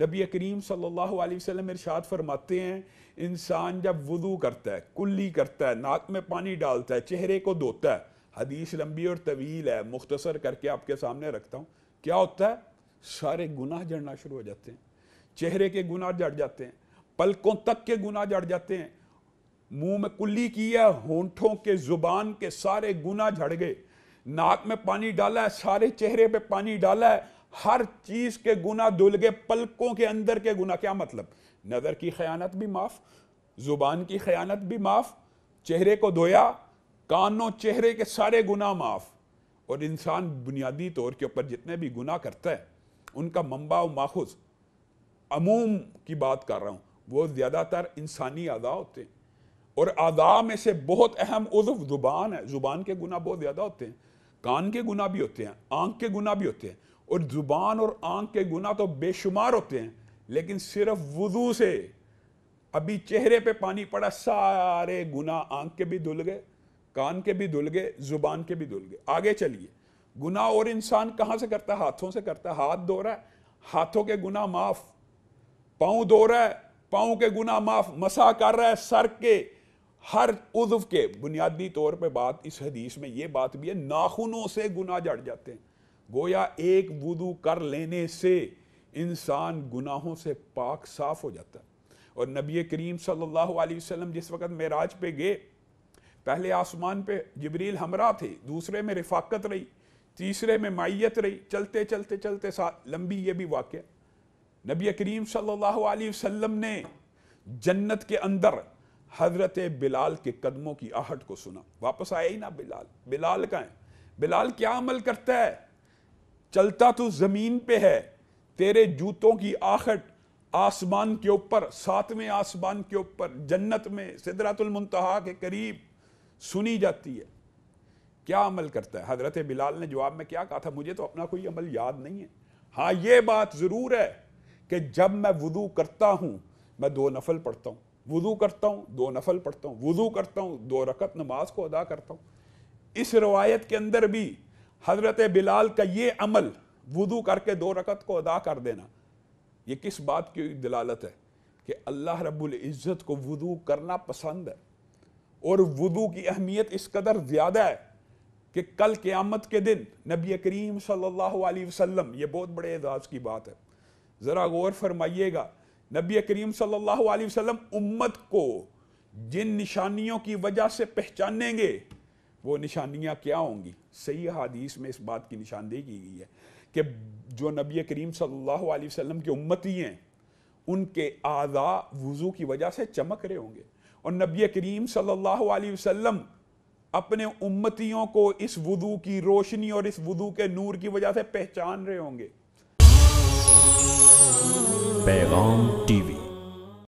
نبی کریم صلی اللہ علیہ وسلم ارشاد فرماتے ہیں انسان جب وضو کرتا ہے کلی کرتا ہے ناک میں پانی ڈالتا ہے چہرے کو دھوتا ہے حدیث لمبی اور طویل ہے مختصر کر کے آپ کے سامنے رکھتا ہوں کیا ہوتا ہے سارے گناہ جڑنا شروع ہو جاتے ہیں چہرے کے گناہ جڑ جاتے ہیں پلکوں تک کے گناہ جڑ جاتے ہیں منہ میں کلی کی ہے ہونٹوں کے زبان کے سارے گناہ جھڑ گئے ناک میں پانی ڈالا ہے سارے چہرے پہ پانی ڈالا ہے ہر چیز کے گناہ دھل گئے پلکوں کے اندر کے گناہ کیا مطلب نظر کی خیانت بھی معاف زبان کی خیانت بھی معاف چہرے کو دھویا کانوں چہرے کے سارے گناہ معاف اور انسان بنیادی طور کے اوپر جتنے بھی گناہ کرتا ہے ان کا منبع و ماخذ عموم کی بات کر رہا ہوں وہ زیادہ تر انسانی اعضاء ہوتے ہیں اور اعضاء میں سے بہت اہم عضو زبان ہے زبان کے گناہ بہت زیادہ ہوتے ہیں کان کے گناہ بھی ہوتے ہیں آنکھ کے گناہ بھی ہوتے ہیں اور زبان اور آنکھ کے گناہ تو بے شمار ہوتے ہیں لیکن صرف وضو سے ابھی چہرے پہ پانی پڑا سارے گناہ آنکھ کے بھی دھل گئے کان کے بھی دھل گئے زبان کے بھی دھل گئے آگے چلیے گناہ اور انسان کہاں سے کرتا ہے ہاتھوں سے کرتا ہے ہاتھ دھو رہا ہے ہاتھوں کے گناہ معاف پاؤں دھو رہا ہے پاؤں کے گناہ معاف مسا کر رہا ہے سر کے ہر عضو کے بنیادی طور پہ بات اس حدیث میں یہ بات بھی ہے ناخنوں سے گناہ جڑ جاتے ہیں گویا ایک وضو کر لینے سے انسان گناہوں سے پاک صاف ہو جاتا ہے اور نبی کریم صلی اللہ علیہ وسلم جس وقت میراج پہ گئے پہلے آسمان پہ جبریل ہمراہ تھے دوسرے میں رفاقت رہی تیسرے میں مائیت رہی چلتے چلتے چلتے ساتھ لمبی یہ بھی واقعہ نبی کریم صلی اللہ علیہ وسلم نے جنت کے اندر حضرت بلال کے قدموں کی آہٹ کو سنا واپس آیا ہی نا بلال بلال کا ہے بلال کیا عمل کرتا ہے چلتا تو زمین پہ ہے تیرے جوتوں کی آخٹ آسمان کے اوپر ساتویں آسمان کے اوپر جنت میں صدرات المنتہا کے قریب سنی جاتی ہے کیا عمل کرتا ہے حضرت بلال نے جواب میں کیا کہا تھا مجھے تو اپنا کوئی عمل یاد نہیں ہے ہاں یہ بات ضرور ہے کہ جب میں وضو کرتا ہوں میں دو نفل پڑھتا ہوں وضو کرتا ہوں دو نفل پڑھتا ہوں وضو کرتا ہوں دو رکعت نماز کو ادا کرتا ہوں اس روایت کے اندر بھی حضرت بلال کا یہ عمل وضو کر کے دو رکعت کو ادا کر دینا یہ کس بات کی دلالت ہے کہ اللہ رب العزت کو وضو کرنا پسند ہے اور وضو کی اہمیت اس قدر زیادہ ہے کہ کل قیامت کے دن نبی کریم صلی اللہ علیہ وسلم یہ بہت بڑے اعزاز کی بات ہے ذرا غور فرمائیے گا نبی کریم صلی اللہ علیہ وسلم امت کو جن نشانیوں کی وجہ سے پہچانیں گے وہ نشانیاں کیا ہوں گی صحیح حادیث میں اس بات کی نشاندہی کی گئی ہے کہ جو نبی کریم صلی اللہ علیہ وسلم کے کی امتی ہیں ان کے آزا وضو کی وجہ سے چمک رہے ہوں گے اور نبی کریم صلی اللہ علیہ وسلم اپنے امتیوں کو اس وضو کی روشنی اور اس وضو کے نور کی وجہ سے پہچان رہے ہوں گے پیغام ٹی وی